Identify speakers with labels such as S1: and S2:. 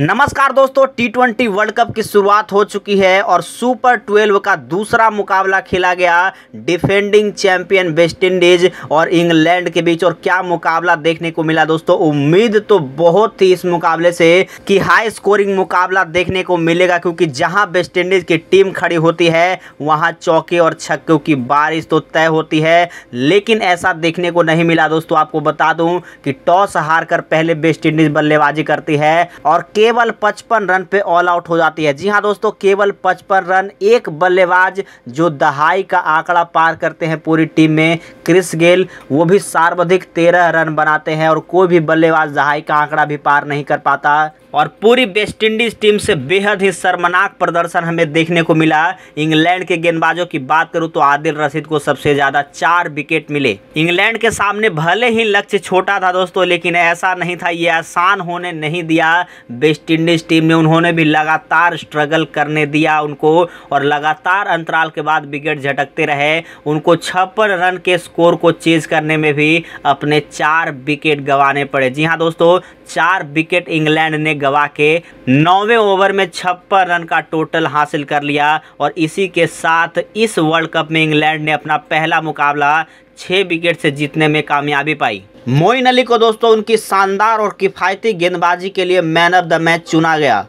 S1: नमस्कार दोस्तों T twenty world cup की शुरुआत हो चुकी है और सुपर ट्वेल्व का दूसरा मुकाबला खेला गया डिफेंडिंग चैंपियन वेस्टइंडीज और इंग्लैंड के बीच और क्या मुकाबला देखने को मिला दोस्तों उम्मीद तो बहुत थी इस मुकाबले से कि हाई स्कोरिंग मुकाबला देखने को मिलेगा क्योंकि जहां वेस्ट इंडीज की टीम खड़ी होती है वहां चौके और छक्कों की बारिश तो तय होती है लेकिन ऐसा देखने को नहीं मिला दोस्तों आपको बता दूँ कि टॉस हार कर पहले वेस्ट इंडीज बल्लेबाजी करती है और केवल पचपन रन पे ऑल आउट हो जाती है जी हाँ दोस्तों केवल पचपन रन एक बल्लेबाज जो दहाई का आंकड़ा पार करते हैं पूरी टीम में क्रिस गेल वो भी सर्वाधिक तेरह रन बनाते हैं और कोई भी बल्लेबाज दहाई का आंकड़ा भी पार नहीं कर पाता और पूरी वेस्टइंडीज टीम से बेहद ही शर्मनाक प्रदर्शन हमें देखने को मिला इंग्लैंड के गेंदबाजों की बात करूं तो आदिल रशीद को सबसे ज्यादा चार विकेट मिले इंग्लैंड के सामने भले ही लक्ष्य छोटा था दोस्तों लेकिन ऐसा नहीं था ये आसान होने नहीं दिया वेस्ट इंडीज टीम ने उन्होंने भी लगातार स्ट्रगल करने दिया उनको और लगातार अंतराल के बाद विकेट झटकते रहे उनको छप्पन रन के स्कोर को चेज करने में भी अपने चार विकेट गंवाने पड़े जी हाँ दोस्तों चार विकेट इंग्लैंड ने गवा के नौवे ओवर में छप्पन रन का टोटल हासिल कर लिया और इसी के साथ इस वर्ल्ड कप में इंग्लैंड ने अपना पहला मुकाबला छः विकेट से जीतने में कामयाबी पाई मोइन अली को दोस्तों उनकी शानदार और किफ़ायती गेंदबाजी के लिए मैन ऑफ द मैच चुना गया